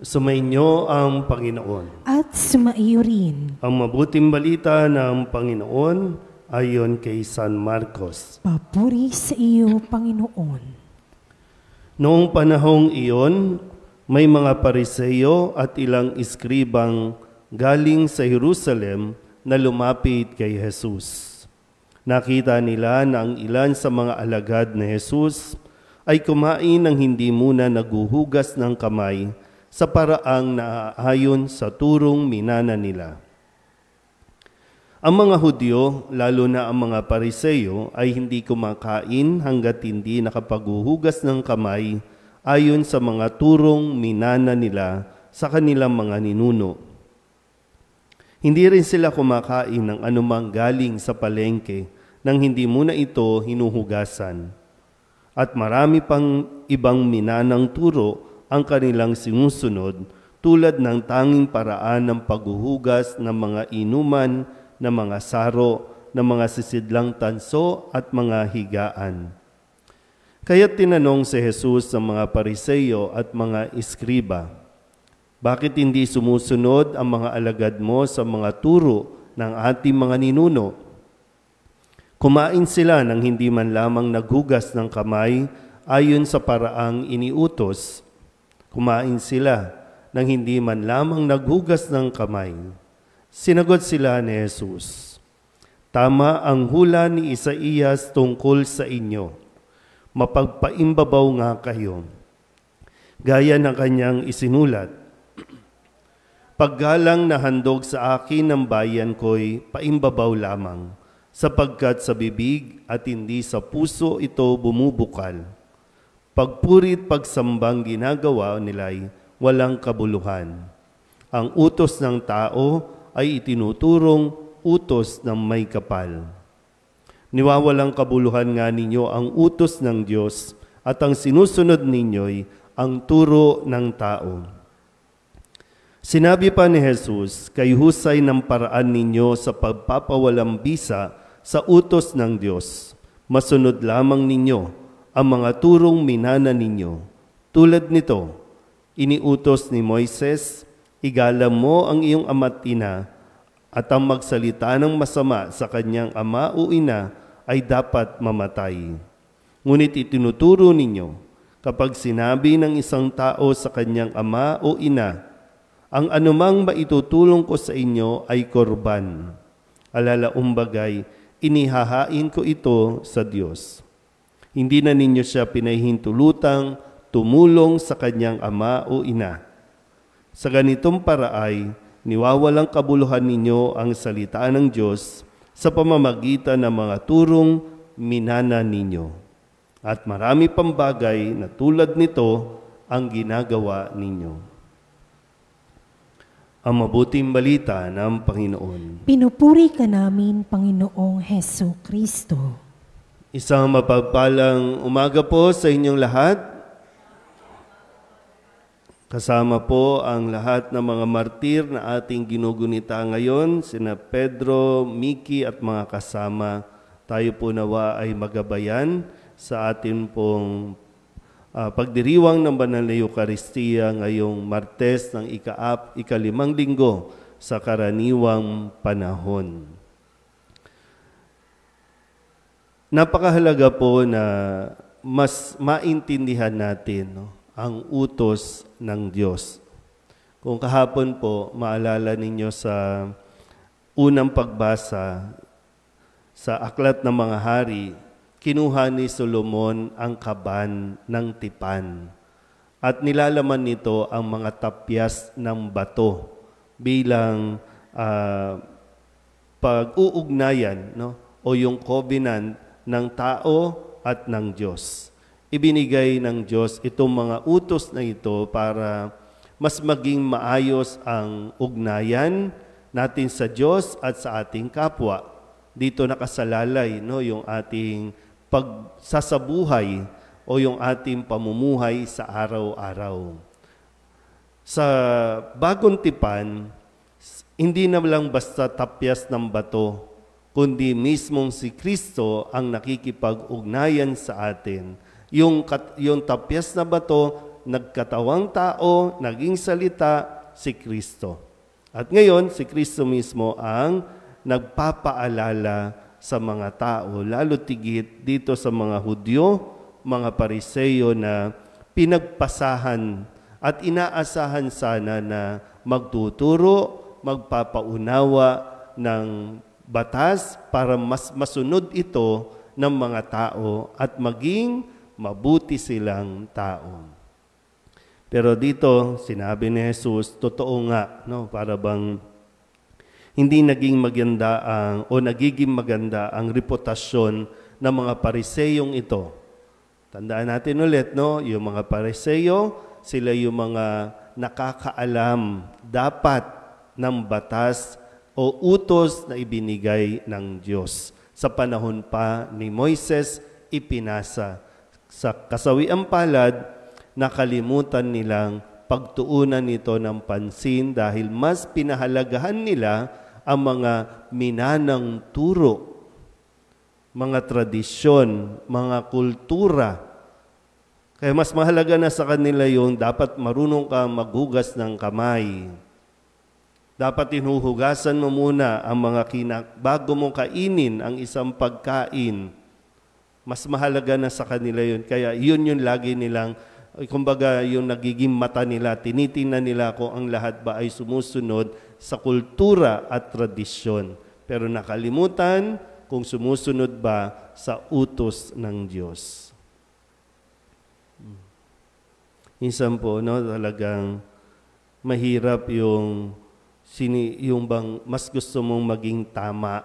Sumainyo ang Panginoon. At sumaiyo rin. Ang mabuting balita ng Panginoon ayon kay San Marcos. Papuri sa iyo, Panginoon. Noong panahong iyon, may mga pariseyo at ilang iskribang galing sa Jerusalem na lumapit kay Jesus. Nakita nila na ang ilan sa mga alagad ni Jesus ay kumain ng hindi muna naguhugas ng kamay sa paraang naaayon sa turong minana nila. Ang mga Hudyo, lalo na ang mga Pariseyo, ay hindi kumakain hanggat hindi nakapaghuhugas ng kamay ayon sa mga turong minana nila sa kanilang mga ninuno. Hindi rin sila kumakain ng anumang galing sa palengke nang hindi muna ito hinuhugasan. At marami pang ibang minanang turo ang kanilang sinusunod tulad ng tanging paraan ng paghuhugas ng mga inuman, ng mga saro, ng mga sisidlang tanso at mga higaan. Kaya tinanong si Jesus sa mga pariseyo at mga iskriba, Bakit hindi sumusunod ang mga alagad mo sa mga turo ng ating mga ninuno? Kumain sila nang hindi man lamang naghugas ng kamay ayon sa paraang iniutos Kumain sila nang hindi man lamang naghugas ng kamay. Sinagot sila ni Jesus, Tama ang hula ni Isaías tungkol sa inyo. Mapagpaimbabaw nga kayo. Gaya ng kanyang isinulat, Paggalang na handog sa akin ng bayan ko'y paimbabaw lamang, sapagkat sa bibig at hindi sa puso ito bumubukal Pagpuri at pagsambang ginagawa nila'y walang kabuluhan. Ang utos ng tao ay itinuturong utos ng may kapal. Niwawalang kabuluhan nga ninyo ang utos ng Diyos at ang sinusunod ninyo'y ang turo ng tao. Sinabi pa ni Jesus, kay husay ng paraan ninyo sa pagpapawalang bisa sa utos ng Diyos. Masunod lamang ninyo ang mga turong minana ninyo. Tulad nito, iniutos ni Moises, igala mo ang iyong ama't ina at ang magsalita ng masama sa kanyang ama o ina ay dapat mamatay. Ngunit itinuturo ninyo, kapag sinabi ng isang tao sa kanyang ama o ina, ang anumang maitutulong ko sa inyo ay korban. Alalaong bagay, inihahain ko ito sa Diyos.'" Hindi na ninyo siya pinahihintulutang tumulong sa kanyang ama o ina. Sa ganitong paraay, niwawalang kabuluhan ninyo ang salita ng Diyos sa pamamagitan ng mga turong minana ninyo. At marami pang bagay na tulad nito ang ginagawa ninyo. Ang mabuting balita ng Panginoon. Pinupuri ka namin, Panginoong Heso Kristo. Isang mapagpalang umaga po sa inyong lahat. Kasama po ang lahat ng mga martir na ating ginugunita ngayon, sina Pedro, Miki at mga kasama. Tayo po nawa ay magabayan sa ating pong uh, pagdiriwang ng Banal na Eukaristiya ngayong Martes ng ikaap, ikalimang linggo sa karaniwang panahon. Napakahalaga po na mas maintindihan natin no, ang utos ng Diyos. Kung kahapon po, maalala ninyo sa unang pagbasa sa Aklat ng Mga Hari, kinuha ni Solomon ang kaban ng tipan at nilalaman nito ang mga tapyas ng bato bilang uh, pag-uugnayan no? o yung covenant ng tao at ng Diyos. Ibinigay ng Diyos itong mga utos na ito para mas maging maayos ang ugnayan natin sa Diyos at sa ating kapwa. Dito nakasalalay no, yung ating pagsasabuhay o yung ating pamumuhay sa araw-araw. Sa bagong tipan, hindi na lang basta tapyas ng bato kundi mismong si Kristo ang nakikipag-ugnayan sa atin. Yung, kat, yung tapyas na bato, nagkatawang tao, naging salita, si Kristo. At ngayon, si Kristo mismo ang nagpapaalala sa mga tao, lalo tigit dito sa mga Hudyo, mga Pariseyo na pinagpasahan at inaasahan sana na magtuturo, magpapaunawa ng batas para mas masunod ito ng mga tao at maging mabuti silang tao. Pero dito, sinabi ni Jesus, totoo nga, no, para bang hindi naging maganda ang o nagiging maganda ang reputasyon ng mga pariseyong ito. Tandaan natin ulit, no, yung mga pariseyo, sila yung mga nakakaalam dapat ng batas o utos na ibinigay ng Diyos. Sa panahon pa ni Moises, ipinasa sa kasawiang palad, nakalimutan nilang pagtuunan nito ng pansin dahil mas pinahalagahan nila ang mga minanang turo, mga tradisyon, mga kultura, kaya mas mahalaga na sa kanila yung dapat marunong ka maghugas ng kamay. Dapat hinuhugasan mo muna ang mga kinak bago mo kainin ang isang pagkain. Mas mahalaga na sa kanila yun. Kaya yun yung lagi nilang, kumbaga yung nagiging mata nila, tinitingnan nila kung ang lahat ba ay sumusunod sa kultura at tradisyon. Pero nakalimutan kung sumusunod ba sa utos ng Diyos. Hmm. Minsan po, no, talagang mahirap yung sini yung bang mas gusto mong maging tama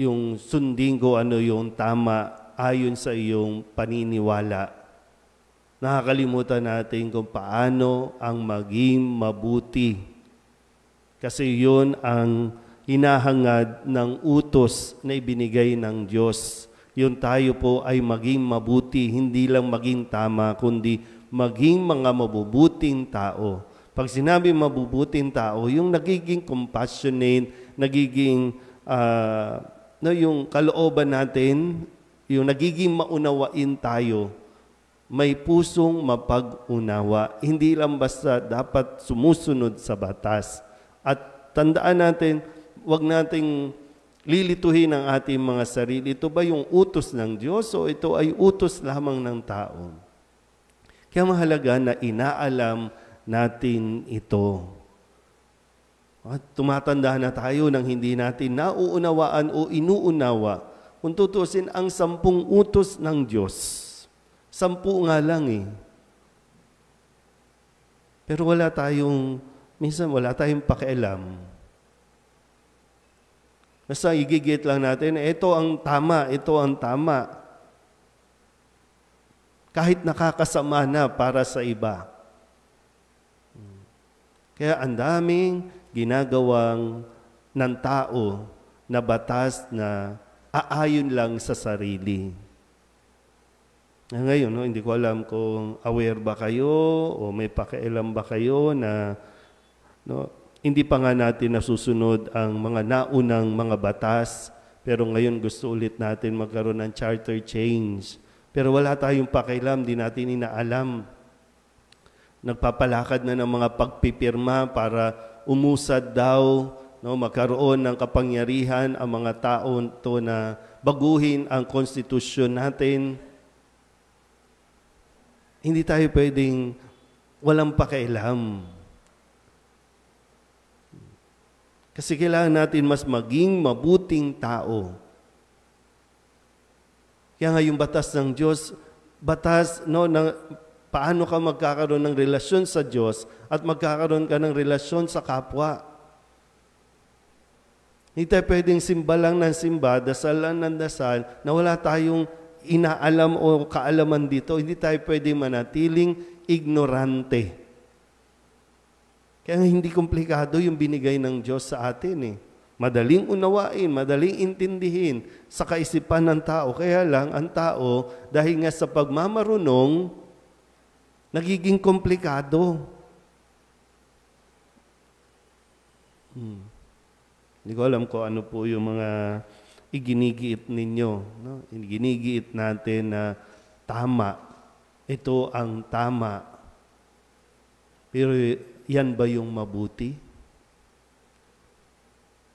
yung sundin ko ano yung tama ayon sa iyong paniniwala nakakalimutan natin kung paano ang maging mabuti kasi yun ang hinahangad ng utos na ibinigay ng Diyos yun tayo po ay maging mabuti hindi lang maging tama kundi maging mga mabubuting tao pag sinabi mabubuting tao, yung nagiging compassionate, nagiging uh, ah, no, yung kalooban natin, yung nagiging maunawain tayo, may pusong mapag-unawa. Hindi lang basta dapat sumusunod sa batas. At tandaan natin, wag nating lilituhin ang ating mga sarili. Ito ba yung utos ng Diyos o ito ay utos lamang ng tao? Kaya mahalaga na inaalam natin ito. At tumatanda na tayo nang hindi natin nauunawaan o inuunawa. Kung tutusin ang sampung utos ng Diyos, sampu nga lang eh. Pero wala tayong, minsan wala tayong pakialam. Basta igigit lang natin, ito ang tama, ito ang tama. Kahit nakakasama na para sa iba. Kaya ang daming ginagawang ng tao na batas na aayon lang sa sarili. Ah, ngayon, no, hindi ko alam kung aware ba kayo o may pakialam ba kayo na no, hindi pa nga natin nasusunod ang mga naunang mga batas pero ngayon gusto ulit natin magkaroon ng charter change. Pero wala tayong pakialam, di natin inaalam nagpapalakad na ng mga pagpipirma para umusad daw, no, magkaroon ng kapangyarihan ang mga tao to na baguhin ang konstitusyon natin. Hindi tayo pwedeng walang pakialam. Kasi kailangan natin mas maging mabuting tao. Kaya nga yung batas ng Diyos, batas no, na Paano ka magkakaroon ng relasyon sa Diyos at magkakaroon ka ng relasyon sa kapwa? Hindi tayo pwedeng simba lang ng simba, dasal lang ng dasal, na wala tayong inaalam o kaalaman dito. Hindi tayo pwedeng manatiling ignorante. Kaya hindi komplikado yung binigay ng Diyos sa atin eh. Madaling unawain, madaling intindihin sa kaisipan ng tao. Kaya lang, ang tao, dahil nga sa pagmamarunong, Nagiging komplikado. Hmm. Hindi ko alam ko ano po yung mga iginigiit ninyo. No? Iginigiit natin na tama. Ito ang tama. Pero yan ba yung mabuti?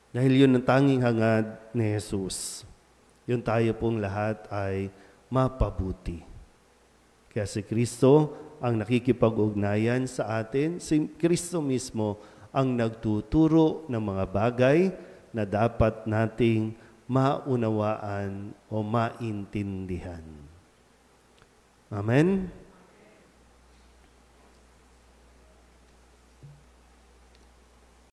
Dahil yun ang tanging hangad ni Jesus. Yun tayo pong lahat ay mapabuti. Kaya si Kristo ang nakikipag-ugnayan sa atin, si Kristo mismo ang nagtuturo ng mga bagay na dapat nating maunawaan o maintindihan. Amen?